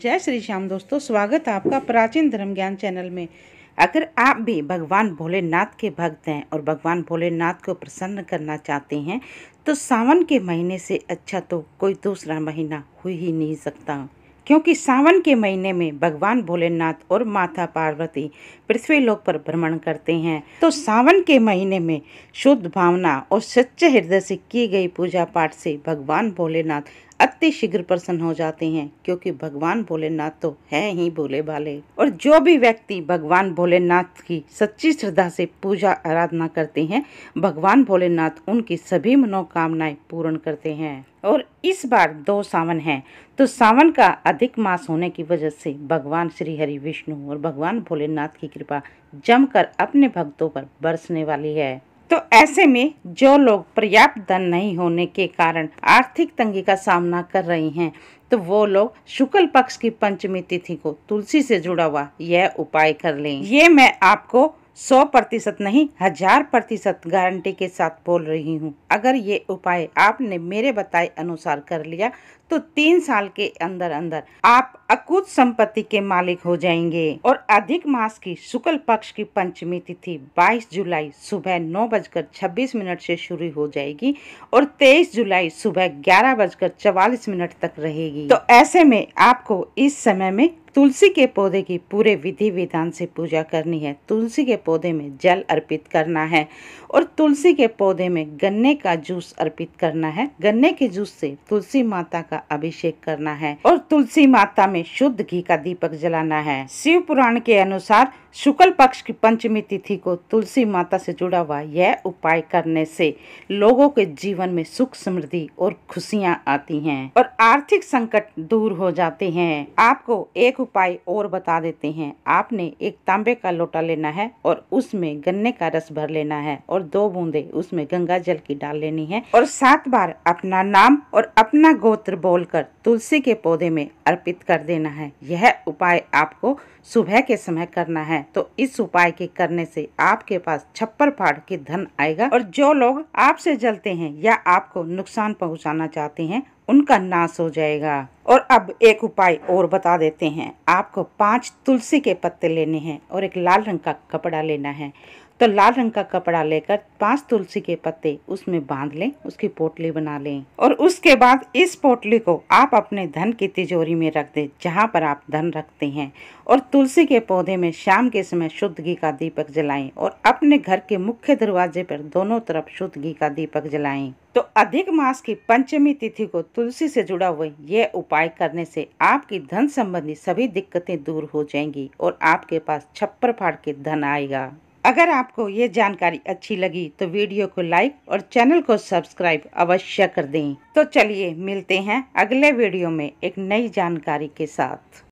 जय श्री श्याम दोस्तों स्वागत है आपका प्राचीन धर्म ज्ञान चैनल में अगर आप भी भगवान भोलेनाथ के भक्त हैं और भगवान भोलेनाथ को प्रसन्न करना चाहते हैं तो सावन के महीने से अच्छा तो कोई दूसरा महीना हो ही नहीं सकता क्योंकि सावन के महीने में भगवान भोलेनाथ और माता पार्वती पृथ्वी लोक पर भ्रमण करते हैं तो सावन के महीने में शुद्ध भावना और सच्चे हृदय से की गई पूजा पाठ से भगवान भोलेनाथ अति शीघ्र प्रसन्न हो जाते हैं क्योंकि भगवान भोलेनाथ तो है ही भोले भाले और जो भी व्यक्ति भगवान भोलेनाथ की सच्ची श्रद्धा से पूजा आराधना करते हैं भगवान भोलेनाथ उनकी सभी मनोकामनाएं पूर्ण करते हैं और इस बार दो सावन है तो सावन का अधिक मास होने की वजह से भगवान श्री हरि विष्णु और भगवान भोलेनाथ की कृपा जमकर अपने भक्तों पर बरसने वाली है तो ऐसे में जो लोग पर्याप्त धन नहीं होने के कारण आर्थिक तंगी का सामना कर रहे हैं तो वो लोग शुक्ल पक्ष की पंचमी तिथि को तुलसी से जुड़ा हुआ यह उपाय कर लें ये मैं आपको सौ प्रतिशत नहीं हजार प्रतिशत गारंटी के साथ बोल रही हूँ अगर ये उपाय आपने मेरे बताए अनुसार कर लिया तो तीन साल के अंदर अंदर आप अकूत संपत्ति के मालिक हो जाएंगे और अधिक मास की शुक्ल पक्ष की पंचमी तिथि 22 जुलाई सुबह नौ बजकर छब्बीस मिनट से शुरू हो जाएगी और 23 जुलाई सुबह ग्यारह बजकर चवालीस मिनट तक रहेगी तो ऐसे में आपको इस समय में तुलसी के पौधे की पूरे विधि विधान से पूजा करनी है तुलसी के पौधे में जल अर्पित करना है और तुलसी के पौधे में गन्ने का जूस अर्पित करना है गन्ने के जूस से तुलसी माता का अभिषेक करना है और तुलसी माता में शुद्ध घी का दीपक जलाना है शिव पुराण के अनुसार शुक्ल पक्ष की पंचमी तिथि को तुलसी माता से जुड़ा हुआ यह उपाय करने से लोगों के जीवन में सुख समृद्धि और खुशियाँ आती है और आर्थिक संकट दूर हो जाते हैं आपको एक उपाय और बता देते हैं आपने एक तांबे का लोटा लेना है और उसमें गन्ने का रस भर लेना है और दो बूंदे उसमें गंगा जल की डाल लेनी है और सात बार अपना नाम और अपना गोत्र बोलकर तुलसी के पौधे में अर्पित कर देना है यह उपाय आपको सुबह के समय करना है तो इस उपाय के करने से आपके पास छप्पर फाड़ के धन आएगा और जो लोग आपसे जलते हैं या आपको नुकसान पहुंचाना चाहते हैं उनका नाश हो जाएगा और अब एक उपाय और बता देते हैं आपको पांच तुलसी के पत्ते लेने हैं और एक लाल रंग का कपड़ा लेना है तो लाल रंग का कपड़ा लेकर पांच तुलसी के पत्ते उसमें बांध लें उसकी पोटली बना लें और उसके बाद इस पोटली को आप अपने धन की तिजोरी में रख दें जहाँ पर आप धन रखते हैं और तुलसी के पौधे में शाम के समय शुद्ध घी का दीपक जलाएं और अपने घर के मुख्य दरवाजे पर दोनों तरफ शुद्ध घी का दीपक जलाएं तो अधिक मास की पंचमी तिथि को तुलसी से जुड़ा हुए यह उपाय करने से आपकी धन संबंधी सभी दिक्कतें दूर हो जाएंगी और आपके पास छप्पर फाड़ के धन आएगा अगर आपको ये जानकारी अच्छी लगी तो वीडियो को लाइक और चैनल को सब्सक्राइब अवश्य कर दें तो चलिए मिलते हैं अगले वीडियो में एक नई जानकारी के साथ